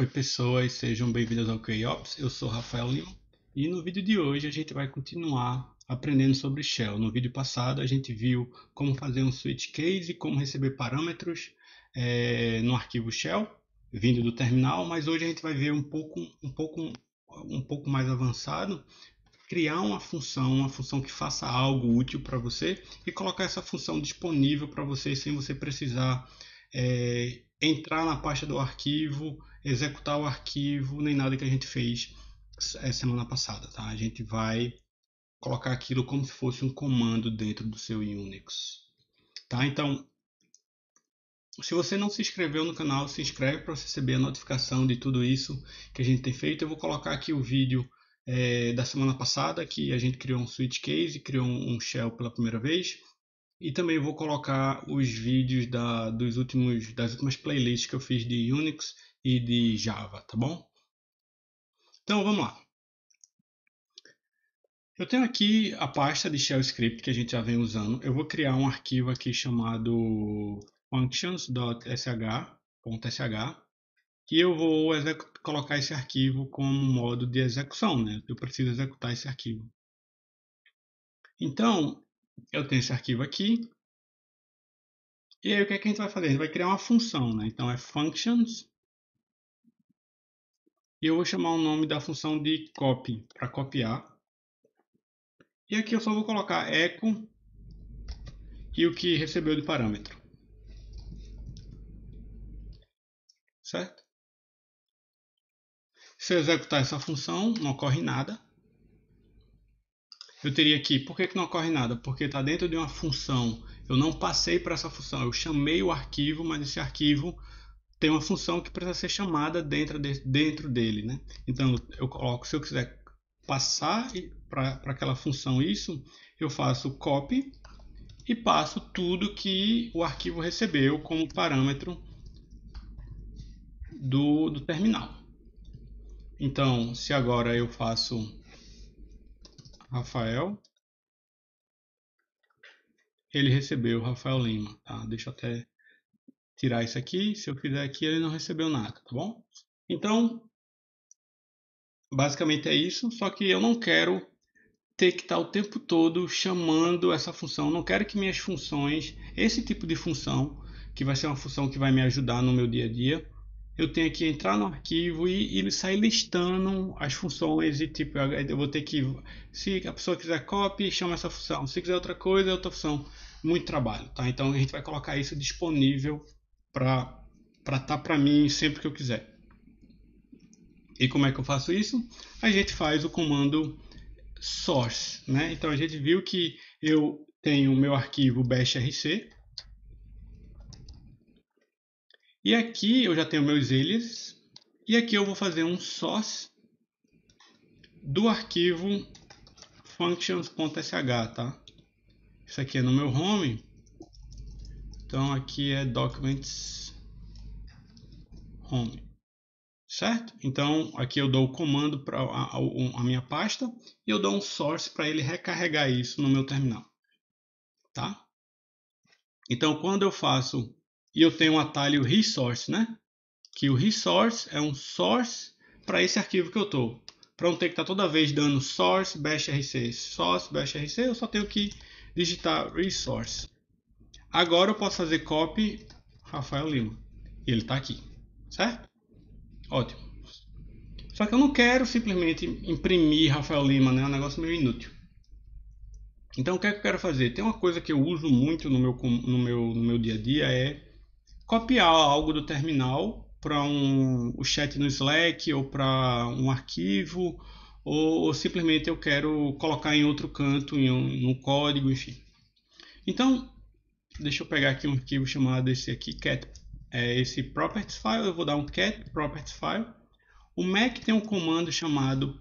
Oi pessoas, sejam bem-vindos ao KOps, eu sou Rafael Lima e no vídeo de hoje a gente vai continuar aprendendo sobre Shell. No vídeo passado a gente viu como fazer um switch case e como receber parâmetros é, no arquivo Shell vindo do terminal, mas hoje a gente vai ver um pouco, um pouco, um pouco mais avançado criar uma função, uma função que faça algo útil para você e colocar essa função disponível para você sem você precisar é, entrar na pasta do arquivo, executar o arquivo, nem nada que a gente fez é, semana passada, tá? A gente vai colocar aquilo como se fosse um comando dentro do seu Unix, tá? Então, se você não se inscreveu no canal, se inscreve para receber a notificação de tudo isso que a gente tem feito. Eu vou colocar aqui o vídeo é, da semana passada que a gente criou um switch case, criou um shell pela primeira vez. E também vou colocar os vídeos da, dos últimos, das últimas playlists que eu fiz de Unix e de Java, tá bom? Então vamos lá. Eu tenho aqui a pasta de shell script que a gente já vem usando. Eu vou criar um arquivo aqui chamado functions.sh.sh e eu vou colocar esse arquivo como modo de execução, né? Eu preciso executar esse arquivo. Então, eu tenho esse arquivo aqui. E aí o que, é que a gente vai fazer? A gente vai criar uma função, né? Então é functions. E eu vou chamar o nome da função de copy, para copiar. E aqui eu só vou colocar echo e o que recebeu de parâmetro. Certo? Se eu executar essa função, não ocorre nada eu teria aqui, por que, que não ocorre nada? Porque está dentro de uma função. Eu não passei para essa função. Eu chamei o arquivo, mas esse arquivo tem uma função que precisa ser chamada dentro, de, dentro dele. Né? Então, eu coloco, se eu quiser passar para aquela função isso, eu faço copy e passo tudo que o arquivo recebeu como parâmetro do, do terminal. Então, se agora eu faço Rafael. Ele recebeu Rafael Lima, tá? Deixa eu até tirar isso aqui. Se eu fizer aqui, ele não recebeu nada, tá bom? Então, basicamente é isso. Só que eu não quero ter que estar o tempo todo chamando essa função. Não quero que minhas funções, esse tipo de função, que vai ser uma função que vai me ajudar no meu dia a dia, eu tenho que entrar no arquivo e, e sair listando as funções e tipo, eu vou ter que, se a pessoa quiser copy, chama essa função, se quiser outra coisa, é outra função. Muito trabalho, tá? Então a gente vai colocar isso disponível para para estar tá para mim sempre que eu quiser. E como é que eu faço isso? A gente faz o comando source, né? Então a gente viu que eu tenho o meu arquivo bashrc, e aqui eu já tenho meus eles. E aqui eu vou fazer um source do arquivo functions.sh, tá? Isso aqui é no meu home. Então aqui é documents home. Certo? Então aqui eu dou o comando para a, a, a, minha pasta e eu dou um source para ele recarregar isso no meu terminal. Tá? Então quando eu faço e eu tenho um atalho resource, né? Que o resource é um source para esse arquivo que eu estou. Para não ter que estar tá toda vez dando source bashrc, source bashrc, eu só tenho que digitar resource. Agora eu posso fazer copy Rafael Lima. E ele está aqui, certo? Ótimo. Só que eu não quero simplesmente imprimir Rafael Lima, né? É um negócio meio inútil. Então o que é que eu quero fazer? Tem uma coisa que eu uso muito no meu, no meu, no meu dia a dia é copiar algo do terminal para um, o chat no Slack ou para um arquivo ou, ou, simplesmente eu quero colocar em outro canto, em um, em um, código, enfim. Então, deixa eu pegar aqui um arquivo chamado esse aqui, cat, é esse properties file, eu vou dar um cat properties file. O Mac tem um comando chamado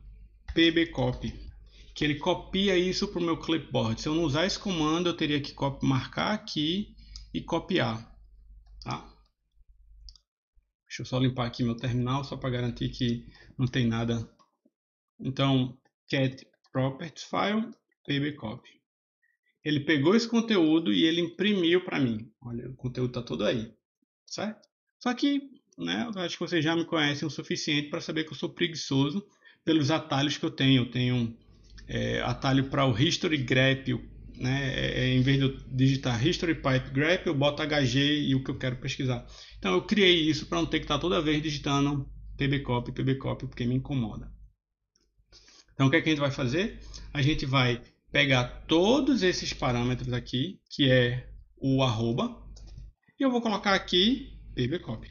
pbcopy, que ele copia isso para o meu clipboard. Se eu não usar esse comando, eu teria que marcar aqui e copiar. Tá? Deixa eu só limpar aqui meu terminal, só para garantir que não tem nada. Então, cat properties file, pbcopy. Ele pegou esse conteúdo e ele imprimiu para mim. Olha, o conteúdo está todo aí, certo? Só que, né, eu acho que vocês já me conhecem o suficiente para saber que eu sou preguiçoso pelos atalhos que eu tenho. Eu tenho é, atalho para o history grep, o né? É, em vez de eu digitar history pipe grep, eu boto HG e o que eu quero pesquisar. Então eu criei isso para não ter que estar tá toda vez digitando pbcopy, pbcopy, porque me incomoda. Então o que, é que a gente vai fazer? A gente vai pegar todos esses parâmetros aqui, que é o arroba, e eu vou colocar aqui pbcopy.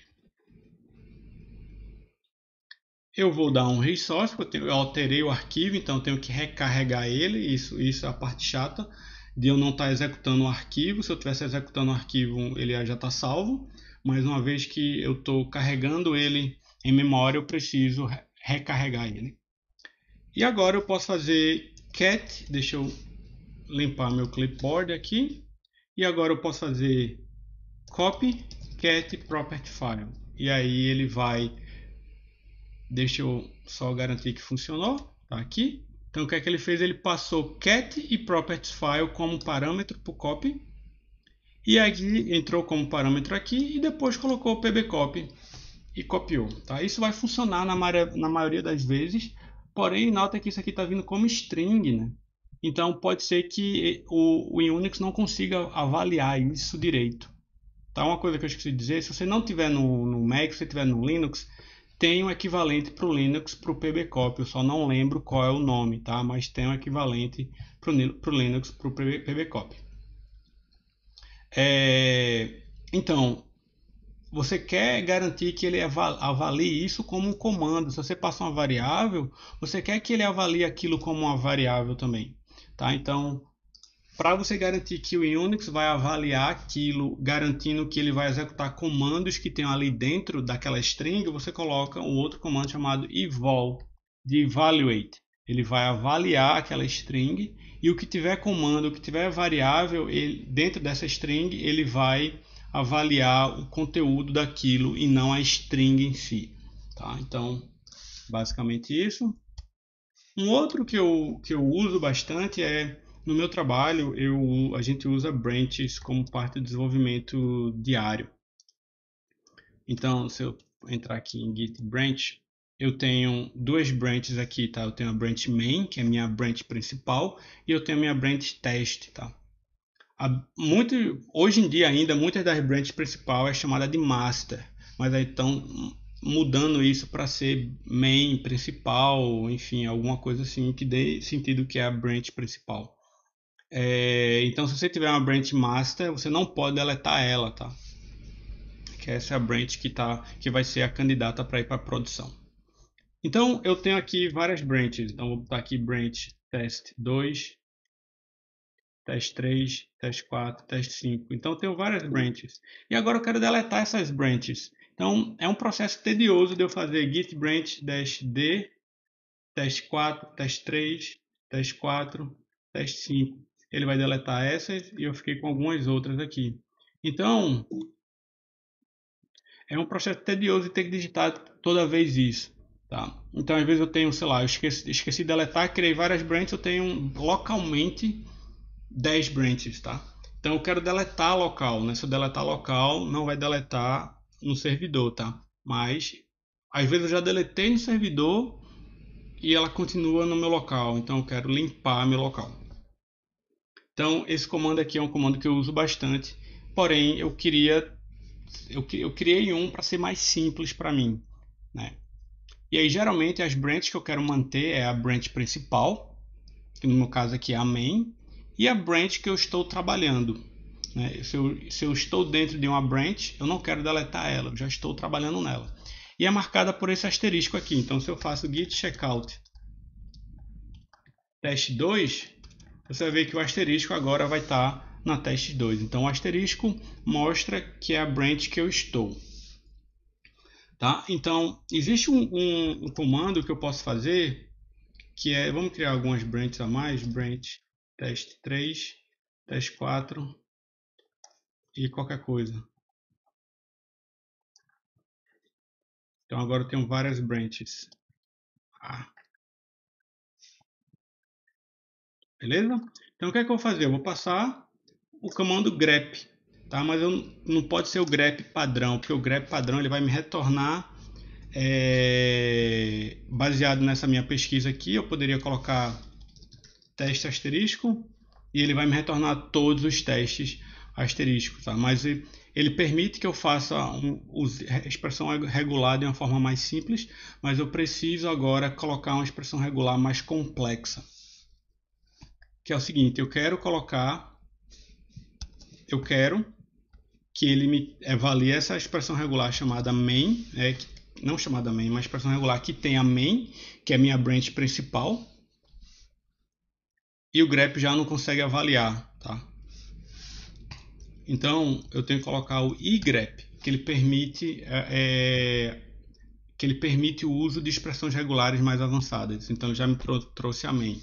Eu vou dar um resource, porque eu alterei o arquivo, então tenho que recarregar ele, isso, isso é a parte chata de eu não estar tá executando o arquivo. Se eu estivesse executando o arquivo, ele já está salvo, mas uma vez que eu estou carregando ele em memória, eu preciso recarregar ele. E agora eu posso fazer cat, deixa eu limpar meu clipboard aqui, e agora eu posso fazer copy cat property file. E aí ele vai, deixa eu só garantir que funcionou, tá aqui. Então o que é que ele fez? Ele passou cat e properties file como parâmetro para o copy. E aí entrou como parâmetro aqui e depois colocou o pbcopy e copiou. Tá? Isso vai funcionar na, maria, na maioria das vezes, porém nota que isso aqui está vindo como string. Né? Então pode ser que o, o Unix não consiga avaliar isso direito. Tá? Uma coisa que eu esqueci de dizer, se você não tiver no, no Mac, se você tiver no Linux, tem um equivalente para o Linux para o PBCOP, eu só não lembro qual é o nome, tá? mas tem um equivalente para o Linux para o PBCOP. É, então, você quer garantir que ele avalie isso como um comando. Se você passa uma variável, você quer que ele avalie aquilo como uma variável também. Tá? Então, para você garantir que o Unix vai avaliar aquilo, garantindo que ele vai executar comandos que tem ali dentro daquela string, você coloca um outro comando chamado eval, de evaluate. Ele vai avaliar aquela string e o que tiver comando, o que tiver variável ele, dentro dessa string, ele vai avaliar o conteúdo daquilo e não a string em si. Tá? Então, basicamente isso. Um outro que eu, que eu uso bastante é no meu trabalho, eu, a gente usa branches como parte do desenvolvimento diário. Então, se eu entrar aqui em git branch, eu tenho duas branches aqui, tá? Eu tenho a branch main, que é a minha branch principal, e eu tenho a minha branch test, tá? A, muito, hoje em dia ainda, muitas das branches principais é chamada de master, mas aí estão mudando isso para ser main principal, enfim, alguma coisa assim que dê sentido que é a branch principal. É, então, se você tiver uma branch master, você não pode deletar ela, tá? Que essa é a branch que, tá, que vai ser a candidata para ir para produção. Então, eu tenho aqui várias branches. Então, vou botar aqui branch test 2, test 3, test 4, test 5. Então, eu tenho várias branches. E agora eu quero deletar essas branches. Então, é um processo tedioso de eu fazer git branch dash d, test 4, test 3, test 4, test 5 ele vai deletar essas e eu fiquei com algumas outras aqui. Então, é um processo tedioso ter que digitar toda vez isso. Tá? Então, às vezes eu tenho, sei lá, eu esqueci, esqueci de deletar, criei várias branches, eu tenho localmente 10 branches, tá? Então, eu quero deletar local, né? Se eu deletar local, não vai deletar no servidor, tá? Mas, às vezes eu já deletei no servidor e ela continua no meu local, então eu quero limpar meu local. Então, esse comando aqui é um comando que eu uso bastante, porém eu queria eu, eu criei um para ser mais simples para mim, né? E aí geralmente as branches que eu quero manter é a branch principal, que no meu caso aqui é a main, e a branch que eu estou trabalhando. Né? Se, eu, se eu estou dentro de uma branch, eu não quero deletar ela, eu já estou trabalhando nela. E é marcada por esse asterisco aqui. Então se eu faço git checkout teste 2, você vai ver que o asterisco agora vai estar tá na teste 2. Então, o asterisco mostra que é a branch que eu estou. Tá? Então, existe um, um, um comando que eu posso fazer, que é, vamos criar algumas branches a mais, branch teste 3, teste 4 e qualquer coisa. Então, agora eu tenho várias branches. Ah. Beleza? Então o que é que eu vou fazer? Eu vou passar o comando grep, tá? Mas eu, não pode ser o grep padrão, porque o grep padrão ele vai me retornar é, baseado nessa minha pesquisa aqui, eu poderia colocar teste asterisco e ele vai me retornar todos os testes asterisco, tá? Mas ele permite que eu faça um, a expressão regular de uma forma mais simples, mas eu preciso agora colocar uma expressão regular mais complexa que é o seguinte, eu quero colocar, eu quero que ele me avalie essa expressão regular chamada main, é, não chamada main, mas expressão regular que tem a main, que é a minha branch principal, e o grep já não consegue avaliar, tá? Então, eu tenho que colocar o igrep, que ele permite é, é, que ele permite o uso de expressões regulares mais avançadas. Então, já me trouxe a main.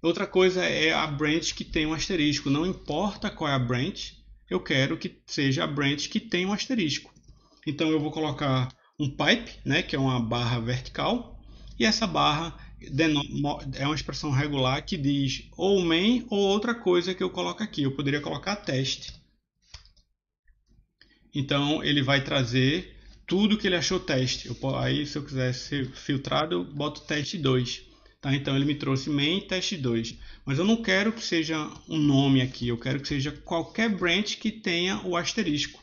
Outra coisa é a branch que tem um asterisco. Não importa qual é a branch, eu quero que seja a branch que tem um asterisco. Então eu vou colocar um pipe, né, que é uma barra vertical, e essa barra é uma expressão regular que diz ou main ou outra coisa que eu coloco aqui. Eu poderia colocar teste. Então ele vai trazer tudo que ele achou teste. Eu, aí se eu quiser ser filtrado, eu boto teste 2. Tá? Então ele me trouxe main test 2. Mas eu não quero que seja um nome aqui, eu quero que seja qualquer branch que tenha o asterisco.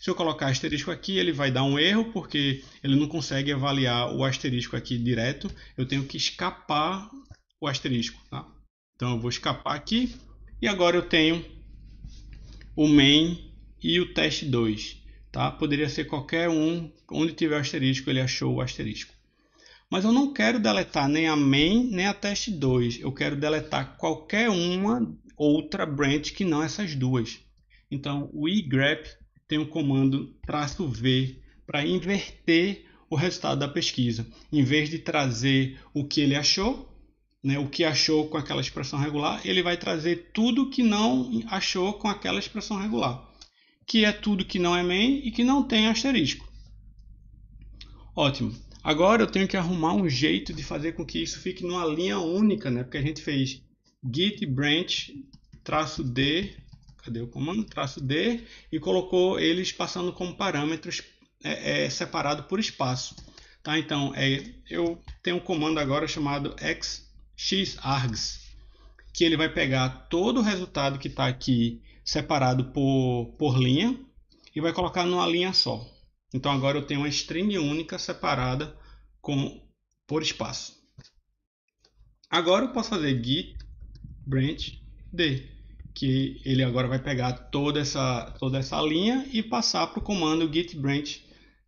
Se eu colocar asterisco aqui, ele vai dar um erro, porque ele não consegue avaliar o asterisco aqui direto. Eu tenho que escapar o asterisco. Tá? Então eu vou escapar aqui. E agora eu tenho o main e o teste 2. Tá? Poderia ser qualquer um, onde tiver asterisco, ele achou o asterisco. Mas eu não quero deletar nem a main nem a test2. Eu quero deletar qualquer uma outra branch que não essas duas. Então o grep tem o um comando traço v para inverter o resultado da pesquisa. Em vez de trazer o que ele achou, né, o que achou com aquela expressão regular, ele vai trazer tudo que não achou com aquela expressão regular, que é tudo que não é main e que não tem asterisco. Ótimo. Agora eu tenho que arrumar um jeito de fazer com que isso fique numa linha única, né? Porque a gente fez git branch traço d, cadê o comando? Traço d e colocou eles passando como parâmetros é, é, separado por espaço. Tá? Então, é, eu tenho um comando agora chamado x, xargs, que ele vai pegar todo o resultado que está aqui separado por, por linha e vai colocar numa linha só. Então agora eu tenho uma string única separada com, por espaço. Agora eu posso fazer git branch d, que ele agora vai pegar toda essa, toda essa linha e passar para o comando git branch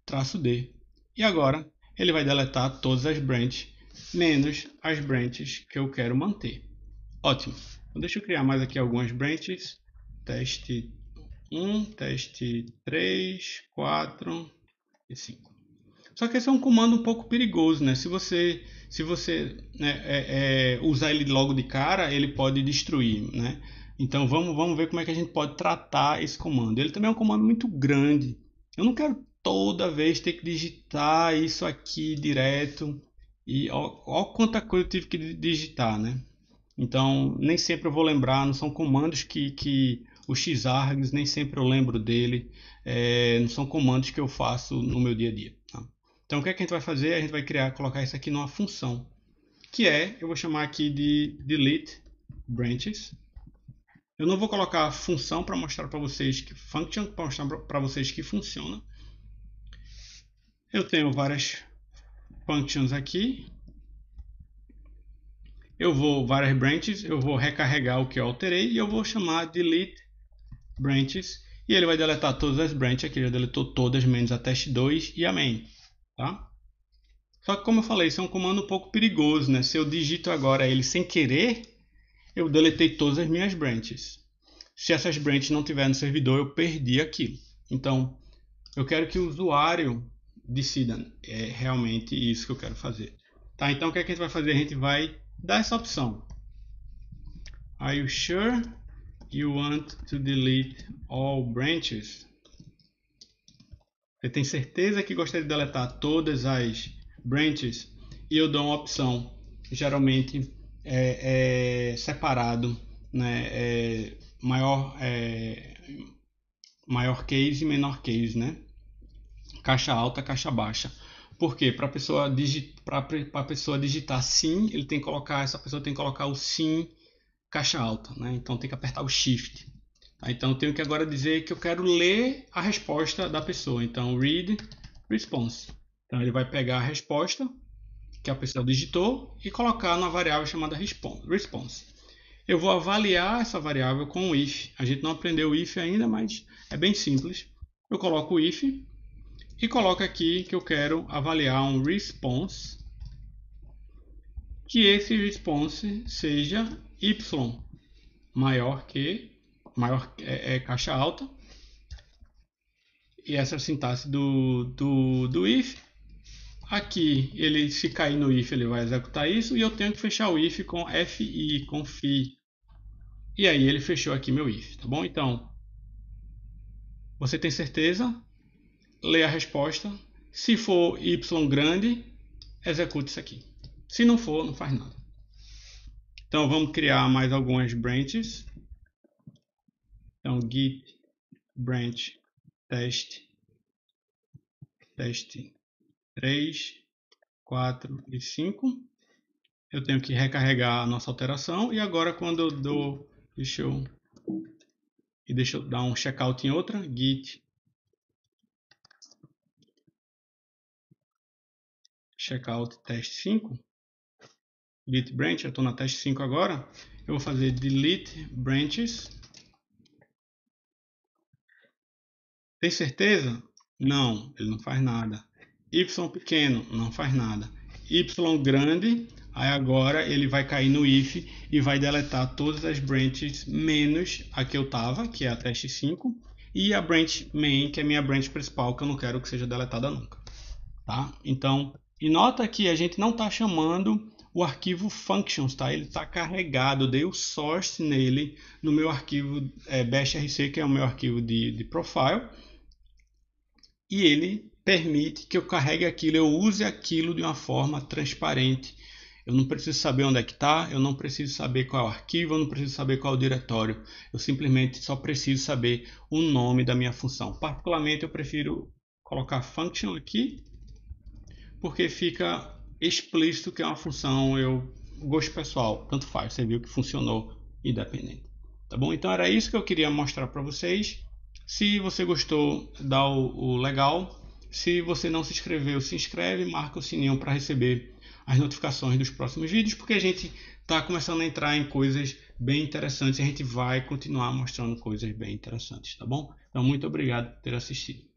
traço d. E agora ele vai deletar todas as branches, menos as branches que eu quero manter. Ótimo. Então, deixa eu criar mais aqui algumas branches. Teste 1, teste 3, 4 e 5. Só que esse é um comando um pouco perigoso, né? Se você, se você né, é, é, usar ele logo de cara, ele pode destruir, né? Então vamos, vamos ver como é que a gente pode tratar esse comando. Ele também é um comando muito grande. Eu não quero toda vez ter que digitar isso aqui direto. E ó, ó quanta coisa eu tive que digitar, né? Então nem sempre eu vou lembrar, não são comandos que, que o xargs nem sempre eu lembro dele, é, não são comandos que eu faço no meu dia a dia. Tá? Então o que, é que a gente vai fazer? A gente vai criar, colocar isso aqui numa função, que é, eu vou chamar aqui de delete branches. Eu não vou colocar função para mostrar para vocês que function para mostrar para vocês que funciona. Eu tenho várias functions aqui. Eu vou várias branches, eu vou recarregar o que eu alterei e eu vou chamar delete branches e ele vai deletar todas as branches, aqui ele deletou todas menos a test2 e a main, tá? Só que como eu falei, isso é um comando um pouco perigoso, né? Se eu digito agora ele sem querer, eu deletei todas as minhas branches. Se essas branches não tiver no servidor, eu perdi aquilo. Então, eu quero que o usuário decida é realmente isso que eu quero fazer. Tá, então o que, é que a gente vai fazer? A gente vai dar essa opção. Are you sure you want to delete all branches. Você tem certeza que gostaria de deletar todas as branches? E eu dou uma opção, geralmente é, é separado, né? É maior, é maior case e menor case, né? Caixa alta, caixa baixa. Por quê? Para pessoa, digi a pessoa digitar sim, ele tem que colocar, essa pessoa tem que colocar o sim caixa alta, né? Então tem que apertar o Shift. Tá? Então eu tenho que agora dizer que eu quero ler a resposta da pessoa. Então read response. Então ele vai pegar a resposta que a pessoa digitou e colocar na variável chamada response. Eu vou avaliar essa variável com o if. A gente não aprendeu o if ainda, mas é bem simples. Eu coloco o if e coloco aqui que eu quero avaliar um response que esse response seja y maior que maior é, é caixa alta e essa é a sintaxe do, do, do if aqui ele se cair no if ele vai executar isso e eu tenho que fechar o if com fi com fi e aí ele fechou aqui meu if tá bom então você tem certeza lê a resposta se for y grande execute isso aqui se não for não faz nada então vamos criar mais algumas branches. Então git branch test test 3, 4 e 5. Eu tenho que recarregar a nossa alteração e agora quando eu dou, deixa eu e deixa eu dar um checkout em outra, git checkout test 5 delete branch, eu estou na teste 5 agora, eu vou fazer delete branches. Tem certeza? Não, ele não faz nada. Y pequeno, não faz nada. Y grande, aí agora ele vai cair no if e vai deletar todas as branches menos a que eu estava, que é a teste 5, e a branch main, que é a minha branch principal, que eu não quero que seja deletada nunca. Tá? Então, e nota que a gente não está chamando o arquivo functions, tá? Ele está carregado, dei o source nele no meu arquivo é, bashrc, que é o meu arquivo de, de profile, e ele permite que eu carregue aquilo, eu use aquilo de uma forma transparente. Eu não preciso saber onde é que está, eu não preciso saber qual é o arquivo, eu não preciso saber qual é o diretório. Eu simplesmente só preciso saber o nome da minha função. Particularmente eu prefiro colocar function aqui, porque fica explícito que é uma função, eu gosto pessoal, tanto faz, você viu que funcionou independente. Tá bom? Então era isso que eu queria mostrar para vocês. Se você gostou, dá o, o legal. Se você não se inscreveu, se inscreve, marca o sininho para receber as notificações dos próximos vídeos, porque a gente está começando a entrar em coisas bem interessantes e a gente vai continuar mostrando coisas bem interessantes, tá bom? Então, muito obrigado por ter assistido.